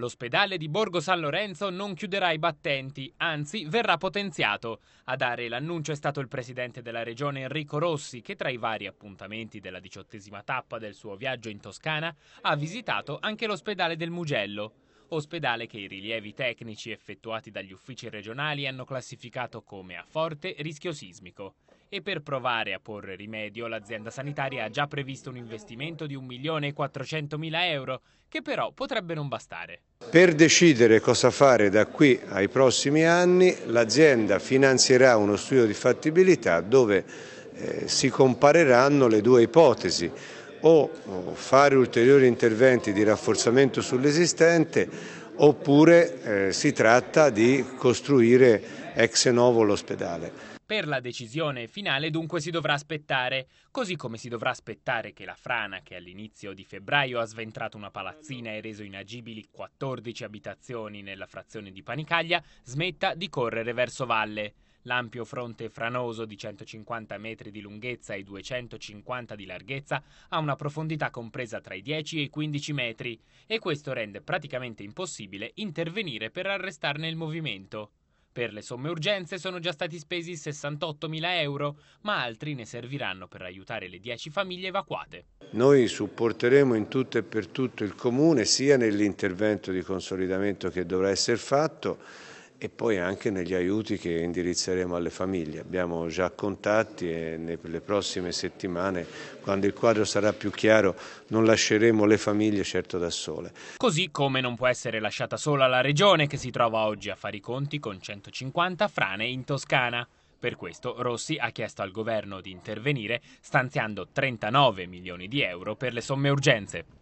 L'ospedale di Borgo San Lorenzo non chiuderà i battenti, anzi verrà potenziato. A dare l'annuncio è stato il presidente della regione Enrico Rossi, che tra i vari appuntamenti della diciottesima tappa del suo viaggio in Toscana ha visitato anche l'ospedale del Mugello ospedale che i rilievi tecnici effettuati dagli uffici regionali hanno classificato come a forte rischio sismico. E per provare a porre rimedio l'azienda sanitaria ha già previsto un investimento di 1.400.000 euro che però potrebbe non bastare. Per decidere cosa fare da qui ai prossimi anni l'azienda finanzierà uno studio di fattibilità dove eh, si compareranno le due ipotesi o fare ulteriori interventi di rafforzamento sull'esistente oppure eh, si tratta di costruire ex novo l'ospedale. Per la decisione finale dunque si dovrà aspettare, così come si dovrà aspettare che la frana che all'inizio di febbraio ha sventrato una palazzina e reso inagibili 14 abitazioni nella frazione di Panicaglia smetta di correre verso valle. L'ampio fronte franoso di 150 metri di lunghezza e 250 di larghezza ha una profondità compresa tra i 10 e i 15 metri e questo rende praticamente impossibile intervenire per arrestarne il movimento. Per le somme urgenze sono già stati spesi 68.000 euro, ma altri ne serviranno per aiutare le 10 famiglie evacuate. Noi supporteremo in tutto e per tutto il Comune sia nell'intervento di consolidamento che dovrà essere fatto, e poi anche negli aiuti che indirizzeremo alle famiglie. Abbiamo già contatti e nelle prossime settimane, quando il quadro sarà più chiaro, non lasceremo le famiglie certo da sole. Così come non può essere lasciata sola la regione che si trova oggi a fare i conti con 150 frane in Toscana. Per questo Rossi ha chiesto al governo di intervenire stanziando 39 milioni di euro per le somme urgenze.